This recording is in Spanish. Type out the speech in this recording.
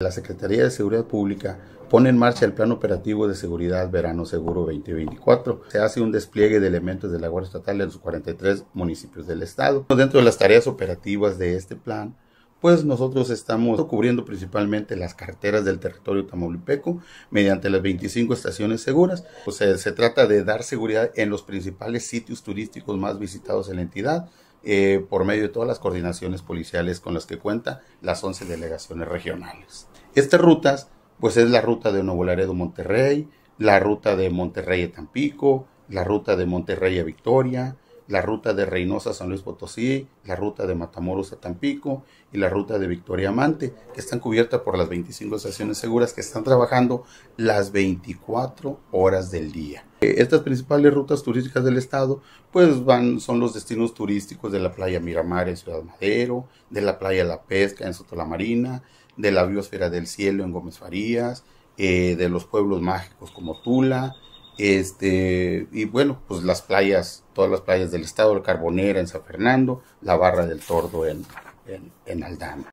La Secretaría de Seguridad Pública pone en marcha el Plan Operativo de Seguridad Verano Seguro 2024. Se hace un despliegue de elementos de la Guardia Estatal en los 43 municipios del estado. Dentro de las tareas operativas de este plan pues nosotros estamos cubriendo principalmente las carreteras del territorio tamaulipeco mediante las 25 estaciones seguras. O pues, se trata de dar seguridad en los principales sitios turísticos más visitados en la entidad. Eh, por medio de todas las coordinaciones policiales con las que cuenta las 11 delegaciones regionales. Estas rutas, pues es la ruta de Nuevo Laredo Monterrey, la ruta de Monterrey a Tampico, la ruta de Monterrey a Victoria, la ruta de Reynosa a San Luis Potosí, la ruta de Matamoros a Tampico y la ruta de Victoria Amante, que están cubiertas por las 25 estaciones seguras que están trabajando las 24 horas del día. Eh, estas principales rutas turísticas del estado pues van, son los destinos turísticos de la playa Miramar en Ciudad Madero, de la playa La Pesca en Sotolamarina, de la biosfera del cielo en Gómez Farías, eh, de los pueblos mágicos como Tula, este, y bueno, pues las playas, todas las playas del estado, el Carbonera en San Fernando, la Barra del Tordo en, en, en Aldama.